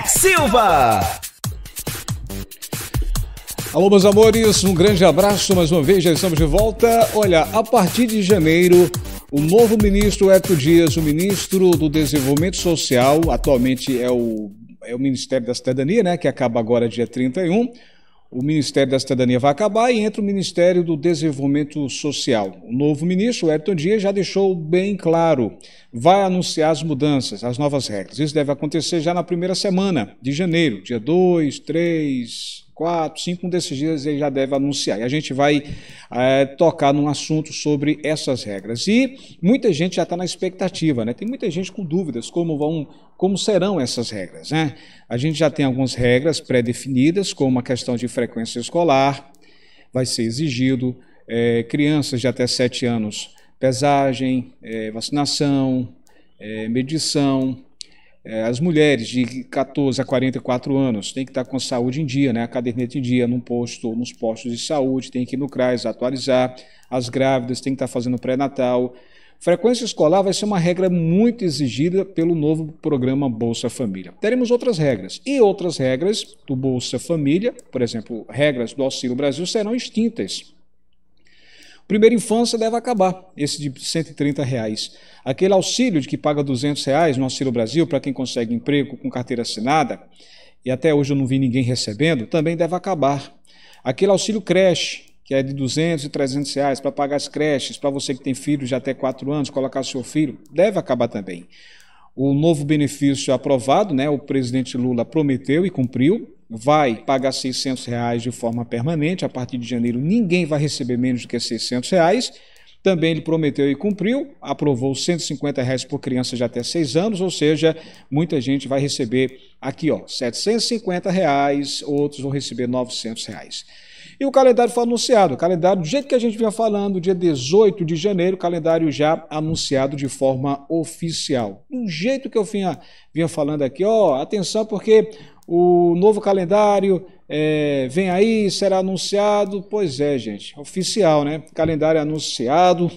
Alex Silva. Alô, meus amores, um grande abraço mais uma vez, já estamos de volta. Olha, a partir de janeiro, o novo ministro Hélio Dias, o ministro do Desenvolvimento Social, atualmente é o, é o Ministério da Cidadania, né, que acaba agora dia 31, o Ministério da Cidadania vai acabar e entra o Ministério do Desenvolvimento Social. O novo ministro, Ayrton Dias, já deixou bem claro, vai anunciar as mudanças, as novas regras. Isso deve acontecer já na primeira semana de janeiro, dia 2, 3, quatro, cinco, um desses dias ele já deve anunciar. E a gente vai é, tocar num assunto sobre essas regras. E muita gente já está na expectativa, né? Tem muita gente com dúvidas como vão, como serão essas regras, né? A gente já tem algumas regras pré-definidas, como a questão de frequência escolar, vai ser exigido é, crianças de até sete anos pesagem, é, vacinação, é, medição é, as mulheres de 14 a 44 anos têm que estar com saúde em dia, né? a caderneta em dia, num posto, nos postos de saúde, tem que ir no CRAS atualizar, as grávidas têm que estar fazendo pré-natal. Frequência escolar vai ser uma regra muito exigida pelo novo programa Bolsa Família. Teremos outras regras. E outras regras do Bolsa Família, por exemplo, regras do Auxílio Brasil, serão extintas Primeira infância deve acabar, esse de 130 reais. Aquele auxílio de que paga 200 reais no Auxílio Brasil para quem consegue emprego com carteira assinada, e até hoje eu não vi ninguém recebendo, também deve acabar. Aquele auxílio creche, que é de 200 e 300 reais para pagar as creches, para você que tem filhos de até 4 anos, colocar seu filho, deve acabar também. O novo benefício aprovado, né, o presidente Lula prometeu e cumpriu, vai pagar 600 reais de forma permanente, a partir de janeiro ninguém vai receber menos do que 600 reais, também ele prometeu e cumpriu, aprovou 150 reais por criança de até 6 anos, ou seja, muita gente vai receber aqui, ó, 750 reais, outros vão receber 900 reais. E o calendário foi anunciado, o calendário do jeito que a gente vinha falando, dia 18 de janeiro, o calendário já anunciado de forma oficial. Do jeito que eu vinha, vinha falando aqui, ó, atenção porque o novo calendário é, vem aí, será anunciado. Pois é, gente, oficial, né? Calendário anunciado.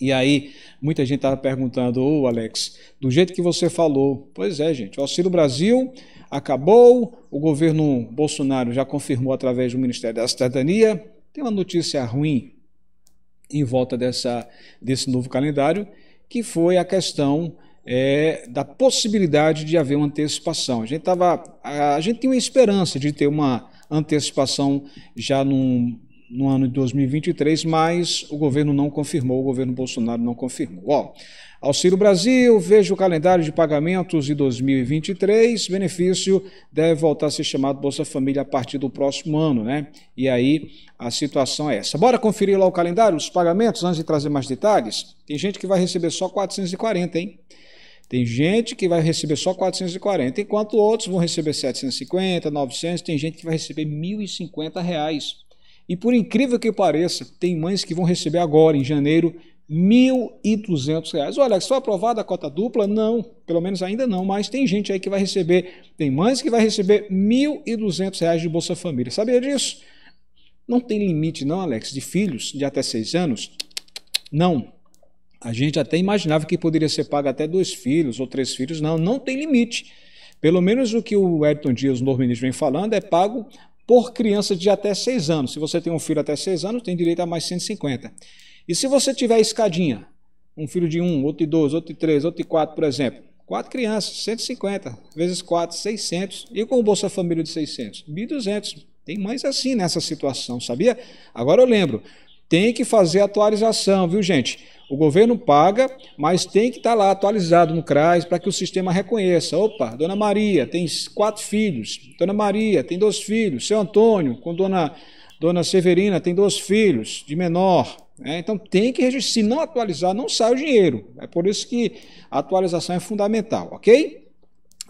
E aí, muita gente estava perguntando, ô oh, Alex, do jeito que você falou. Pois é, gente, o Auxílio Brasil acabou, o governo Bolsonaro já confirmou através do Ministério da Cidadania. Tem uma notícia ruim em volta dessa, desse novo calendário, que foi a questão é, da possibilidade de haver uma antecipação. A gente, tava, a, a gente tinha uma esperança de ter uma antecipação já num, no ano de 2023, mas o governo não confirmou, o governo Bolsonaro não confirmou. Ó, Auxílio Brasil, veja o calendário de pagamentos de 2023, benefício deve voltar a ser chamado Bolsa Família a partir do próximo ano, né? E aí a situação é essa. Bora conferir lá o calendário, os pagamentos, antes de trazer mais detalhes? Tem gente que vai receber só 440, hein? Tem gente que vai receber só 440, enquanto outros vão receber 750, 900, tem gente que vai receber 1.050 reais. E por incrível que pareça, tem mães que vão receber agora, em janeiro, R$ reais. Olha, só aprovada a cota dupla? Não, pelo menos ainda não, mas tem gente aí que vai receber, tem mães que vai receber R$ reais de Bolsa Família. Sabia disso? Não tem limite não, Alex, de filhos de até 6 anos? Não. A gente até imaginava que poderia ser pago até dois filhos ou três filhos. Não, não tem limite. Pelo menos o que o Edson Dias, o Norminis, vem falando, é pago por criança de até seis anos. Se você tem um filho até seis anos, tem direito a mais 150. E se você tiver escadinha, um filho de um, outro de dois, outro de três, outro de quatro, por exemplo, quatro crianças, 150, vezes quatro, 600, e com o Bolsa Família de 600, 1.200. Tem mais assim nessa situação, sabia? Agora eu lembro, tem que fazer atualização, viu gente? O governo paga, mas tem que estar tá lá atualizado no CRAS para que o sistema reconheça. Opa, Dona Maria tem quatro filhos, Dona Maria tem dois filhos, seu Antônio com Dona, Dona Severina tem dois filhos de menor. Né? Então tem que registrar. Se não atualizar, não sai o dinheiro. É por isso que a atualização é fundamental, ok?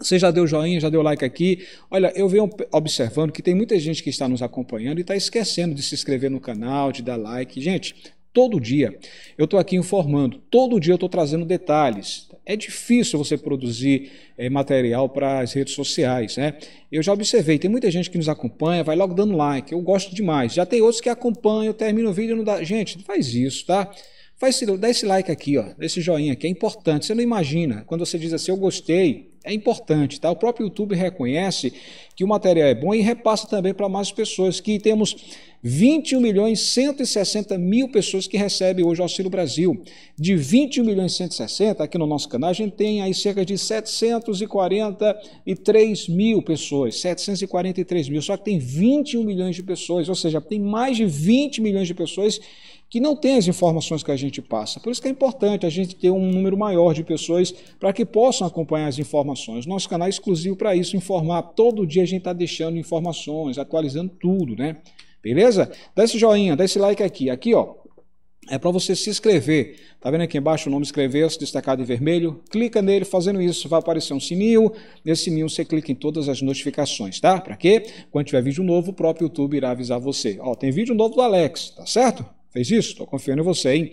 Você já deu joinha, já deu like aqui. Olha, eu venho observando que tem muita gente que está nos acompanhando e está esquecendo de se inscrever no canal, de dar like. Gente, todo dia eu estou aqui informando, todo dia eu estou trazendo detalhes. É difícil você produzir é, material para as redes sociais, né? Eu já observei, tem muita gente que nos acompanha, vai logo dando like, eu gosto demais. Já tem outros que acompanham, termino o vídeo e não dá. Gente, faz isso, tá? Faz, dá esse like aqui, ó, esse joinha que é importante. Você não imagina. Quando você diz assim, eu gostei, é importante, tá? O próprio YouTube reconhece que o material é bom e repassa também para mais pessoas, que temos 21 milhões 160 mil pessoas que recebem hoje o Auxílio Brasil. De 21 milhões 160, aqui no nosso canal, a gente tem aí cerca de 743 mil pessoas, 743 mil, só que tem 21 milhões de pessoas, ou seja, tem mais de 20 milhões de pessoas que não tem as informações que a gente passa. Por isso que é importante a gente ter um número maior de pessoas para que possam acompanhar as informações. Nosso canal é exclusivo para isso, informar. Todo dia a gente está deixando informações, atualizando tudo, né? Beleza? Dá esse joinha, dá esse like aqui. Aqui, ó, é para você se inscrever. Tá vendo aqui embaixo o nome inscrever-se, destacado em vermelho? Clica nele, fazendo isso vai aparecer um sininho. Nesse sininho você clica em todas as notificações, tá? Para quê? Quando tiver vídeo novo, o próprio YouTube irá avisar você. Ó, tem vídeo novo do Alex, tá certo? fez isso? Estou confiando em você, hein?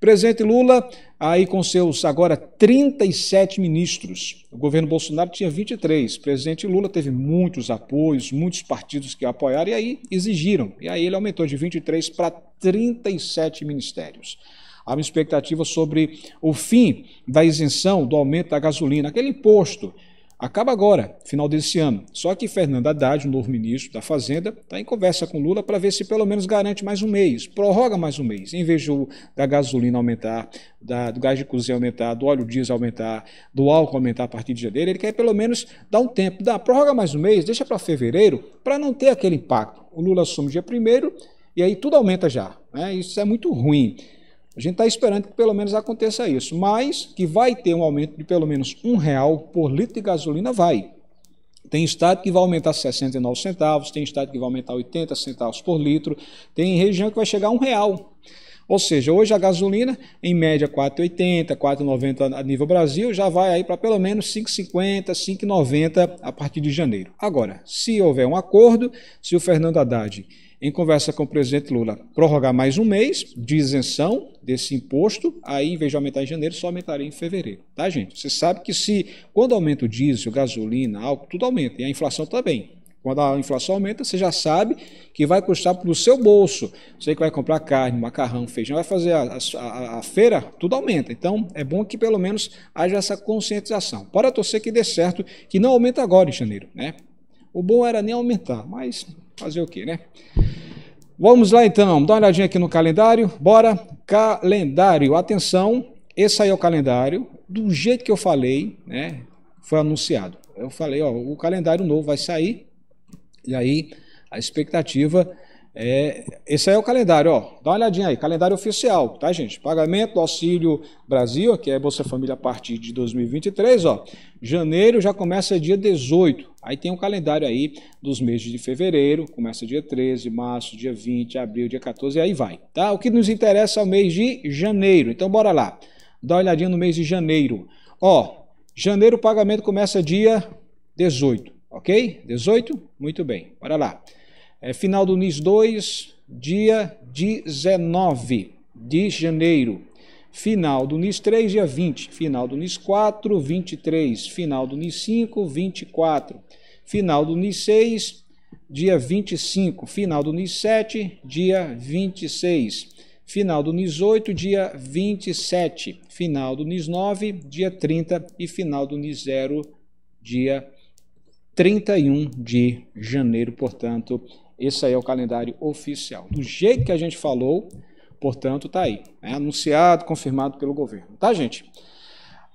Presidente Lula, aí com seus agora 37 ministros, o governo Bolsonaro tinha 23. O presidente Lula teve muitos apoios, muitos partidos que apoiaram e aí exigiram. E aí ele aumentou de 23 para 37 ministérios. Há uma expectativa sobre o fim da isenção do aumento da gasolina, aquele imposto Acaba agora, final desse ano. Só que Fernando Haddad, o novo ministro da Fazenda, está em conversa com Lula para ver se pelo menos garante mais um mês, prorroga mais um mês, em vez do, da gasolina aumentar, da, do gás de cozinha aumentar, do óleo diesel aumentar, do álcool aumentar a partir de janeiro, ele quer pelo menos dar um tempo, dá, prorroga mais um mês, deixa para fevereiro, para não ter aquele impacto. O Lula assume dia primeiro e aí tudo aumenta já. Né? Isso é muito ruim. A gente está esperando que pelo menos aconteça isso, mas que vai ter um aumento de pelo menos um real por litro de gasolina, vai. Tem estado que vai aumentar 69 centavos, tem estado que vai aumentar 80 centavos por litro, tem região que vai chegar a um real ou seja, hoje a gasolina, em média 4,80, 4,90 a nível Brasil, já vai aí para pelo menos 5,50, 5,90 a partir de janeiro. Agora, se houver um acordo, se o Fernando Haddad, em conversa com o presidente Lula, prorrogar mais um mês de isenção desse imposto, aí em vez de aumentar em janeiro, só aumentaria em fevereiro, tá gente? Você sabe que se, quando aumenta o diesel, gasolina, álcool, tudo aumenta, e a inflação também. Quando a inflação aumenta, você já sabe que vai custar para o seu bolso. Você que vai comprar carne, macarrão, feijão, vai fazer a, a, a, feira, tudo aumenta. Então, é bom que pelo menos haja essa conscientização. Para torcer que dê certo, que não aumenta agora em janeiro, né? O bom era nem aumentar, mas fazer o quê, né? Vamos lá então, dá uma olhadinha aqui no calendário. Bora, calendário. Atenção, esse aí é o calendário. Do jeito que eu falei, né? Foi anunciado. Eu falei, ó, o calendário novo vai sair e aí, a expectativa é. Esse aí é o calendário, ó. Dá uma olhadinha aí, calendário oficial, tá, gente? Pagamento do Auxílio Brasil, que é Bolsa Família a partir de 2023, ó. Janeiro já começa dia 18. Aí tem um calendário aí dos meses de fevereiro, começa dia 13, março, dia 20, abril, dia 14, e aí vai, tá? O que nos interessa é o mês de janeiro. Então, bora lá. Dá uma olhadinha no mês de janeiro. Ó, janeiro o pagamento começa dia 18. Ok? 18? Muito bem, bora lá. É final do NIS 2, dia 19 de janeiro. Final do NIS 3, dia 20. Final do NIS 4, 23. Final do NIS 5, 24. Final do NIS 6, dia 25. Final do NIS 7, dia 26. Final do NIS 8, dia 27. Final do NIS 9, dia 30. E final do NIS 0, dia 30 31 de janeiro, portanto, esse aí é o calendário oficial. Do jeito que a gente falou, portanto, está aí. Né? Anunciado, confirmado pelo governo. Tá, gente?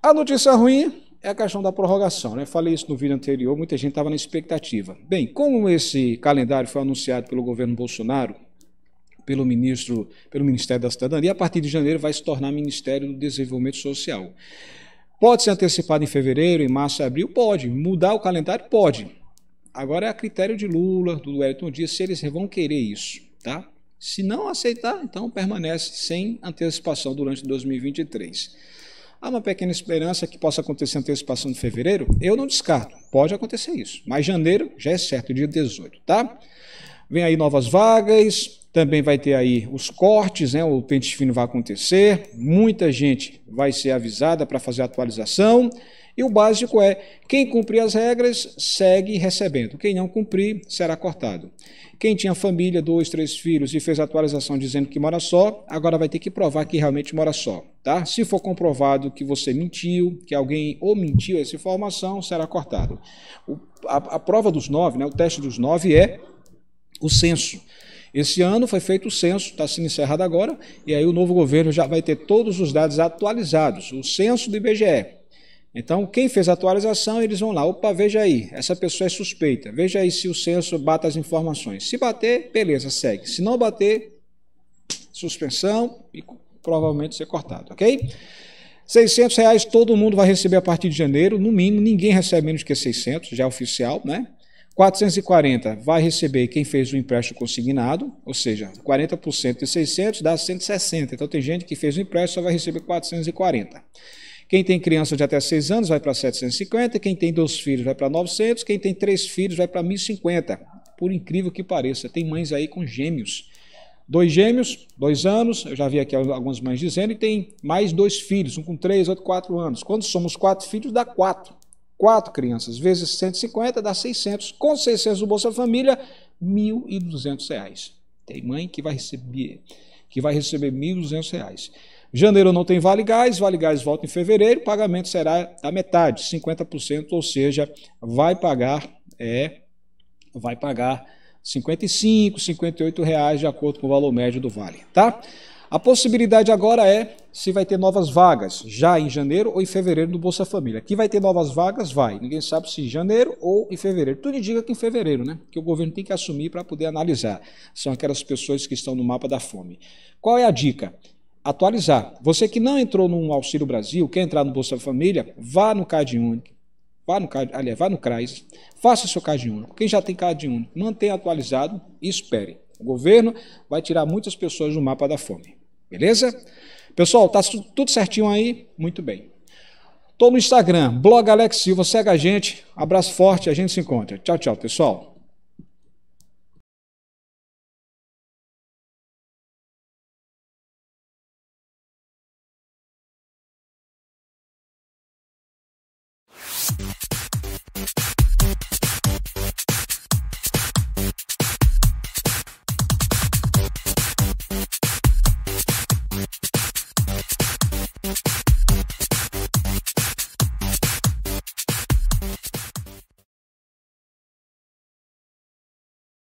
A notícia ruim é a questão da prorrogação. Né? Falei isso no vídeo anterior, muita gente estava na expectativa. Bem, como esse calendário foi anunciado pelo governo Bolsonaro, pelo ministro, pelo Ministério da Cidadania, a partir de janeiro vai se tornar Ministério do Desenvolvimento Social. Pode ser antecipado em fevereiro, em março, em abril? Pode. Mudar o calendário? Pode. Agora é a critério de Lula, do Wellington Dias, se eles vão querer isso, tá? Se não aceitar, então permanece sem antecipação durante 2023. Há uma pequena esperança que possa acontecer antecipação de fevereiro? Eu não descarto, pode acontecer isso. Mas janeiro já é certo, dia 18, tá? Vem aí novas vagas, também vai ter aí os cortes, né? O pente fino vai acontecer, muita gente vai ser avisada para fazer a atualização. E o básico é: quem cumprir as regras segue recebendo, quem não cumprir será cortado. Quem tinha família, dois, três filhos e fez a atualização dizendo que mora só, agora vai ter que provar que realmente mora só. Tá? Se for comprovado que você mentiu, que alguém omitiu essa informação, será cortado. O, a, a, prova dos nove, né, o teste dos nove é o censo. Esse ano foi feito o censo, está sendo encerrado agora, e aí o novo governo já vai ter todos os dados atualizados, o censo do IBGE. Então, quem fez a atualização, eles vão lá, opa, veja aí, essa pessoa é suspeita, veja aí se o censo bate as informações. Se bater, beleza, segue. Se não bater, suspensão e provavelmente ser cortado, ok? 600 reais todo mundo vai receber a partir de janeiro, no mínimo, ninguém recebe menos que 600, já é oficial, né? 440 vai receber quem fez o empréstimo consignado, ou seja, 40% de 600 dá 160. Então tem gente que fez o empréstimo só vai receber 440. Quem tem criança de até 6 anos vai para 750, quem tem dois filhos vai para 900, quem tem três filhos vai para 1050. Por incrível que pareça, tem mães aí com gêmeos. Dois gêmeos, dois anos, eu já vi aqui algumas mães dizendo, e tem mais dois filhos, um com três, outro com quatro anos. Quando somos quatro filhos, dá quatro quatro crianças vezes 150 dá 600. Com 600 do Bolsa Família, R$ 1.200. Tem mãe que vai receber que vai receber R$ 1.200. Janeiro não tem Vale Gás, Vale Gás volta em fevereiro, o pagamento será da metade, 50%, ou seja, vai pagar é vai pagar 55, 58 reais de acordo com o valor médio do Vale, tá? A possibilidade agora é se vai ter novas vagas, já em janeiro ou em fevereiro do Bolsa Família. Que vai ter novas vagas, vai. Ninguém sabe se em janeiro ou em fevereiro. Tudo indica que em fevereiro, né? Que o governo tem que assumir para poder analisar. São aquelas pessoas que estão no mapa da fome. Qual é a dica? Atualizar. Você que não entrou no Auxílio Brasil, quer entrar no Bolsa Família, vá no Cade Único. Vá no, aliás, vá no CRAIS, faça seu CAD único. Quem já tem CAD único, mantenha atualizado e espere. O governo vai tirar muitas pessoas do mapa da fome. Beleza? Pessoal, tá tudo certinho aí? Muito bem. Estou no Instagram, blog Alex Silva, segue a gente. Abraço forte, a gente se encontra. Tchau, tchau, pessoal.